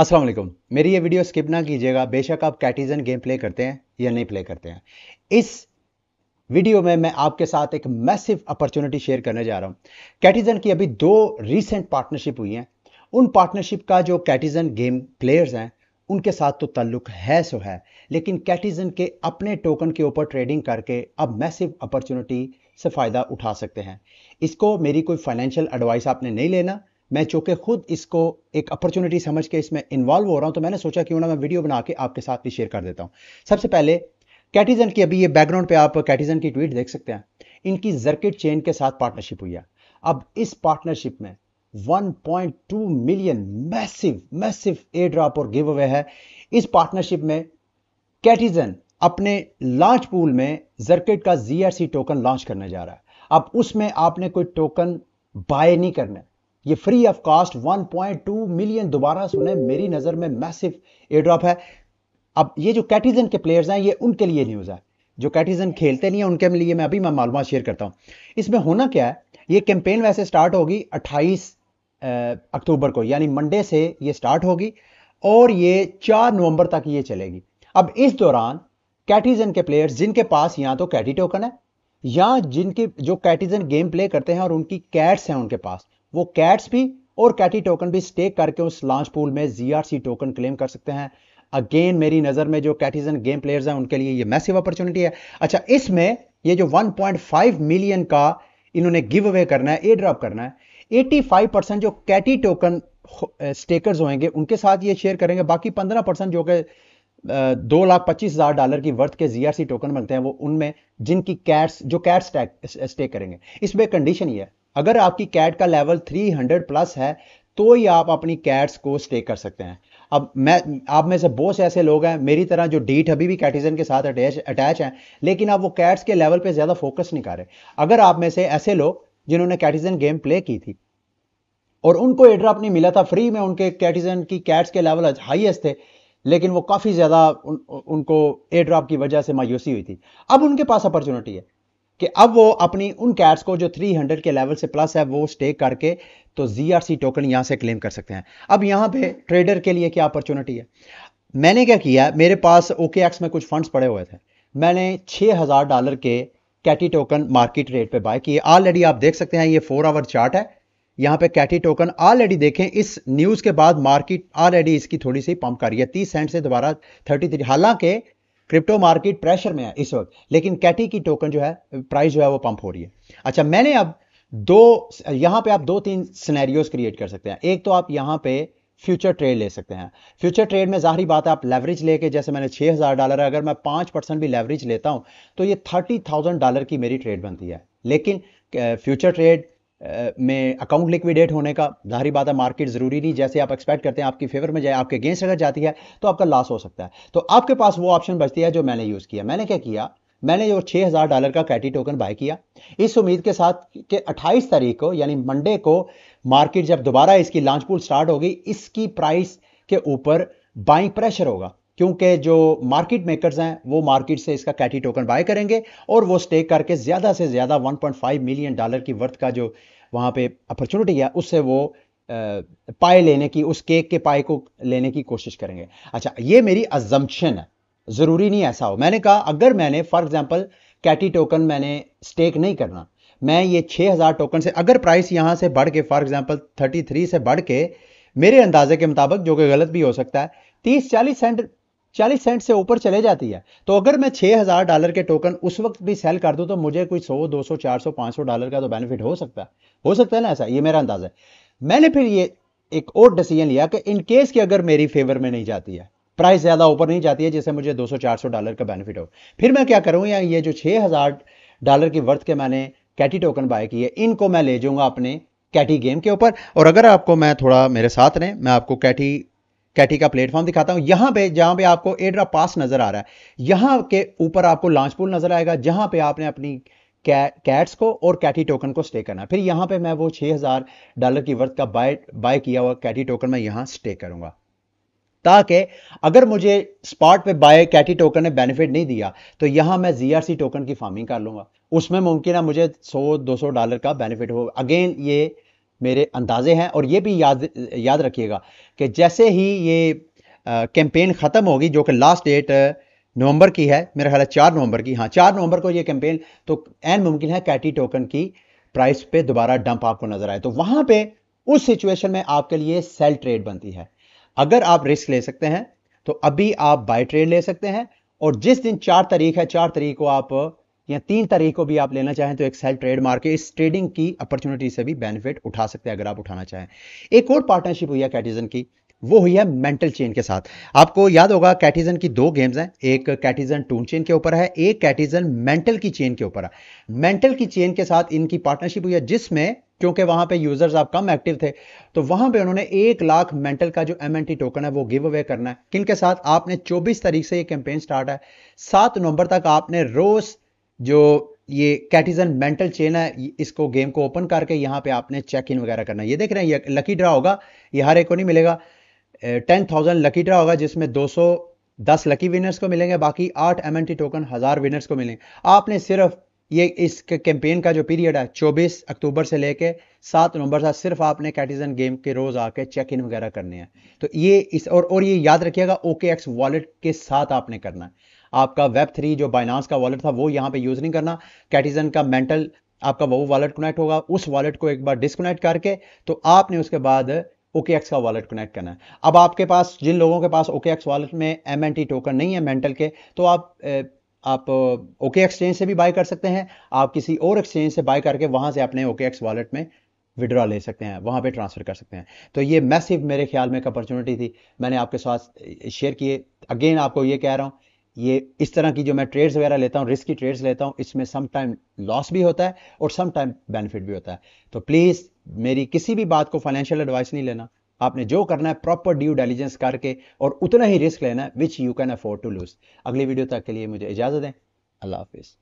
अस्सलाम वालेकुम मेरी ये वीडियो स्किप ना कीजिएगा बेशक आप कैटिजन गेम प्ले करते हैं या नहीं प्ले करते हैं इस वीडियो में मैं आपके साथ एक मैसिव अपॉर्चुनिटी शेयर करने जा रहा हूँ कैटिजन की अभी दो रीसेंट पार्टनरशिप हुई हैं उन पार्टनरशिप का जो कैटिजन गेम प्लेयर्स हैं उनके साथ तो ताल्लुक है सो है लेकिन कैटिजन के अपने टोकन के ऊपर ट्रेडिंग करके अब मैसिव अपॉर्चुनिटी से फ़ायदा उठा सकते हैं इसको मेरी कोई फाइनेंशियल एडवाइस आपने नहीं लेना मैं चूंकि खुद इसको एक अपॉर्चुनिटी समझ के इसमें इन्वॉल्व हो रहा हूं तो मैंने सोचा क्यों ना मैं वीडियो बना के आपके साथ भी शेयर कर देता हूं सबसे पहले कैटिजन की अभी ये बैकग्राउंड पे आप कैटिजन की ट्वीट देख सकते हैं इनकी जर्किट चेन के साथ पार्टनरशिप हुई है अब इस पार्टनरशिप में 1.2 million massive massive airdrop और गिव अवे है इस पार्टनरशिप में कैटिजन अपने लॉन्च पूल में जर्किट का जीआरसी टोकन लॉन्च करने जा रहा है अब उसमें आपने कोई टोकन बाय नहीं करना ये फ्री ऑफ कॉस्ट 1.2 मिलियन दोबारा सुने मेरी नज़र में मैसिव एड्रॉप है अब ये जो कैटिजन के प्लेयर्स हैं ये उनके लिए न्यूज़ है जो कैटिजन खेलते नहीं है उनके लिए मैं अभी मैं मालूम शेयर करता हूँ इसमें होना क्या है ये कैंपेन वैसे स्टार्ट होगी 28 अक्टूबर को यानी मंडे से ये स्टार्ट होगी और ये 4 नवंबर तक ये चलेगी अब इस दौरान कैटिजन के प्लेयर्स जिनके पास या तो कैटी टोकन है या जिनके जो कैटिजन गेम प्ले करते हैं और उनकी कैट्स हैं उनके पास वो कैट्स भी और कैटी टोकन भी स्टेक करके उस लॉन्च पूल में जीआरसी टोकन क्लेम कर सकते हैं अगेन मेरी नज़र में जो कैटिजन गेम प्लेयर्स हैं उनके लिए ये मैसिव अपॉर्चुनिटी है अच्छा इसमें ये जो 1.5 मिलियन का इन्होंने गिव अवे करना है ए ड्रॉप करना है 85 परसेंट जो कैटी टोकन स्टेकर्स होंगे उनके साथ ये शेयर करेंगे बाकी 15 परसेंट जो कि दो लाख पच्चीस हज़ार डॉलर की वर्थ के जीआरसी टोकन बनते हैं वो उनमें जिनकी कैट्स जो कैट्स स्टेक करेंगे इसमें कंडीशन ये है अगर आपकी कैट का लेवल 300 प्लस है तो ही आप अपनी कैट्स को स्टे कर सकते हैं अब मैं आप में से बहुत से ऐसे लोग हैं मेरी तरह जो डीट अभी भी कैटिजन के साथ अटैच अटैच हैं लेकिन आप वो कैट्स के लेवल पे ज़्यादा फोकस नहीं कर रहे अगर आप में से ऐसे लोग जिन्होंने कैटिजन गेम प्ले की थी और उनको एड्रॉप नहीं मिला था फ्री में उनके कैटिजन की कैट्स के लेवल हाइएस्ट थे लेकिन वो काफ़ी ज़्यादा उन, उनको एड्रॉप की वजह से मायूसी हुई थी अब उनके पास अपॉर्चुनिटी है कि अब वो अपनी उन कैट्स को जो 300 के लेवल से प्लस है वो स्टे करके तो जी टोकन यहां से क्लेम कर सकते हैं अब यहां पे ट्रेडर के लिए क्या अपॉर्चुनिटी है मैंने क्या किया मेरे पास ओके में कुछ फंड्स पड़े हुए थे मैंने 6000 डॉलर के कैटी टोकन मार्केट रेट पे बाय किए ऑलरेडी आप देख सकते हैं ये फोर आवर चार्ट है यहां पे कैटी टोकन ऑलरेडी देखें इस न्यूज़ के बाद मार्केट ऑलरेडी इसकी थोड़ी सी पंप कर रही है तीस सेंट से दोबारा थर्टी थ्री हालांकि क्रिप्टो मार्केट प्रेशर में है इस वक्त लेकिन कैटी की टोकन जो है प्राइस जो है वो पंप हो रही है अच्छा मैंने अब दो यहां पे आप दो तीन सिनेरियोस क्रिएट कर सकते हैं एक तो आप यहां पे फ्यूचर ट्रेड ले सकते हैं फ्यूचर ट्रेड में जाहरी बात है आप लेवरेज लेके जैसे मैंने 6000 डॉलर है अगर मैं 5 परसेंट भी लेवरेज लेता हूं तो ये 30000 डॉलर की मेरी ट्रेड बनती है लेकिन फ्यूचर ट्रेड में अकाउंट लिक्विडेट होने का जाहरी बात है मार्केट ज़रूरी नहीं जैसे आप एक्सपेक्ट करते हैं आपकी फेवर में जाए आपके अगेंस्ट अगर जाती है तो आपका लॉस हो सकता है तो आपके पास वो ऑप्शन बचती है जो मैंने यूज़ किया मैंने क्या किया मैंने जो हजार डॉलर का कैटी टोकन बाय किया इस उम्मीद के साथ कि 28 तारीख को यानी मंडे को मार्केट जब दोबारा इसकी लॉन्च पूल स्टार्ट होगी इसकी प्राइस के ऊपर बाइंग प्रेशर होगा क्योंकि जो मार्केट मेकर्स हैं वो मार्केट से इसका कैटी टोकन बाय करेंगे और वो स्टेक करके ज़्यादा से ज़्यादा 1.5 मिलियन डॉलर की वर्थ का जो वहाँ पे अपॉर्चुनिटी है उससे वो पाए लेने की उस केक के पाए को लेने की कोशिश करेंगे अच्छा ये मेरी अजम्पशन है ज़रूरी नहीं ऐसा हो मैंने कहा अगर मैंने फॉर एग्ज़ाम्पल कैटी टोकन मैंने स्टेक नहीं करना मैं ये 6000 टोकन से अगर प्राइस यहाँ से बढ़ के फॉर एग्ज़ाम्पल 33 से बढ़ के मेरे अंदाजे के मुताबिक जो कि गलत भी हो सकता है 30 40 सेंट चालीस सेंट से ऊपर चले जाती है तो अगर मैं छः हज़ार डॉलर के टोकन उस वक्त भी सेल कर दूँ तो मुझे कोई सौ दो सौ चार सौ पाँच सौ डॉलर का तो बेनिफिट हो सकता है हो सकता है ना ऐसा ये मेरा अंदाज़ है मैंने फिर ये एक और डिसीजन लिया कि इन केस की अगर मेरी फेवर में नहीं जाती है प्राइस ज़्यादा ऊपर नहीं जाती है जिससे मुझे चार सौ डॉलर का बेनिफिट हो फिर मैं क्या करूँ या ये जो हजार डॉलर की वर्थ के मैंने कैटी टोकन बाय किए इनको मैं ले जाऊँगा अपने कैटी गेम के ऊपर और अगर आपको मैं थोड़ा मेरे साथ रहें मैं आपको कैटी कैटी का प्लेटफॉर्म दिखाता हूं यहां पे जहां पे आपको एड्रा पास नजर आ रहा है यहां के ऊपर आपको लॉन्च पुल नजर आएगा जहां पे आपने अपनी कैट्स को और कैटी टोकन को स्टे करना फिर यहां पे मैं वो 6000 डॉलर की वर्थ का बाय बाय किया हुआ कैटी टोकन मैं यहां स्टे करूंगा ताकि अगर मुझे स्पॉट पे बाय कैटी टोकन ने बेनिफिट नहीं दिया तो यहां मैं जीआरसी टोकन की फार्मिंग कर लूंगा उसमें मुमकिन है मुझे 100 200 डॉलर का बेनिफिट हो अगेन ये मेरे अंदाज़े हैं और ये भी याद याद रखिएगा कि जैसे ही ये कैंपेन ख़त्म होगी जो कि लास्ट डेट नवंबर की है मेरा ख्याल है चार नवंबर की हाँ चार नवंबर को ये कैंपेन तो एन मुमकिन है कैटी टोकन की प्राइस पे दोबारा डंप आपको नज़र आए तो वहाँ पे उस सिचुएशन में आपके लिए सेल ट्रेड बनती है अगर आप रिस्क ले सकते हैं तो अभी आप बाय ट्रेड ले सकते हैं और जिस दिन चार तारीख है चार तारीख को आप या तीन तारीख को भी आप लेना चाहें तो एक्सेल ट्रेड मार्केट इस ट्रेडिंग की अपॉर्चुनिटी से भी बेनिफिट उठा सकते हैं अगर आप उठाना चाहें एक और पार्टनरशिप हुई है कैटिजन की वो हुई है मेंटल चेन के साथ आपको याद होगा कैटिजन की दो गेम्स हैं एक कैटिजन टून चेन के ऊपर है एक कैटिजन मेंटल की चेन के ऊपर है मेंटल की चेन के साथ इनकी पार्टनरशिप हुई है जिसमें क्योंकि वहां पे यूजर्स आप कम एक्टिव थे तो वहां पे उन्होंने एक लाख मेंटल का जो एम टोकन है वो गिव अवे करना है किन के साथ आपने 24 तारीख से ये कैंपेन स्टार्ट है 7 नवंबर तक आपने रोज जो ये कैटिजन मेंटल चेन है इसको गेम को ओपन करके यहाँ पे आपने चेक इन वगैरह करना ये देख रहे हैं ये लकी ड्रा होगा ये हर एक को नहीं मिलेगा टेन थाउजेंड लकी ड्रा होगा जिसमें दो सौ दस लकी विनर्स को मिलेंगे बाकी आठ एम टोकन हजार विनर्स को मिलेंगे आपने सिर्फ ये इस कैंपेन का जो पीरियड है 24 अक्टूबर से लेके 7 नवंबर तक सिर्फ आपने कैटिजन गेम के रोज़ आके चेक इन वगैरह करने हैं तो ये इस और और ये याद रखिएगा ओके एक्स वॉलेट के साथ आपने करना है आपका वेब थ्री जो बाइनास का वॉलेट था वो यहाँ पे यूज़ नहीं करना कैटिजन का मेंटल आपका वो वॉलेट कनेक्ट होगा उस वॉलेट को एक बार डिसकनेक्ट करके तो आपने उसके बाद ओके एक्स का वॉलेट कनेक्ट करना है अब आपके पास जिन लोगों के पास ओके एक्स वॉलेट में एम एन टी टोकन नहीं है मेंटल के तो आप आप ओके uh, एक्सचेंज से भी बाय कर सकते हैं आप किसी और एक्सचेंज से बाय करके वहां से अपने ओके एक्स वॉलेट में विड्रॉ ले सकते हैं वहां पे ट्रांसफर कर सकते हैं तो ये मैसिव मेरे ख्याल में एक अपॉर्चुनिटी थी मैंने आपके साथ शेयर uh, किए अगेन आपको ये कह रहा हूँ ये इस तरह की जो मैं ट्रेड्स वगैरह लेता हूँ रिस्की ट्रेड्स लेता हूँ इसमें सम टाइम लॉस भी होता है और सम टाइम बेनिफिट भी होता है तो प्लीज़ मेरी किसी भी बात को फाइनेंशियल एडवाइस नहीं लेना आपने जो करना है प्रॉपर ड्यू डेलिजेंस करके और उतना ही रिस्क लेना है which you can afford to lose अगली वीडियो तक के लिए मुझे इजाजत दें अल्लाह हाफिज़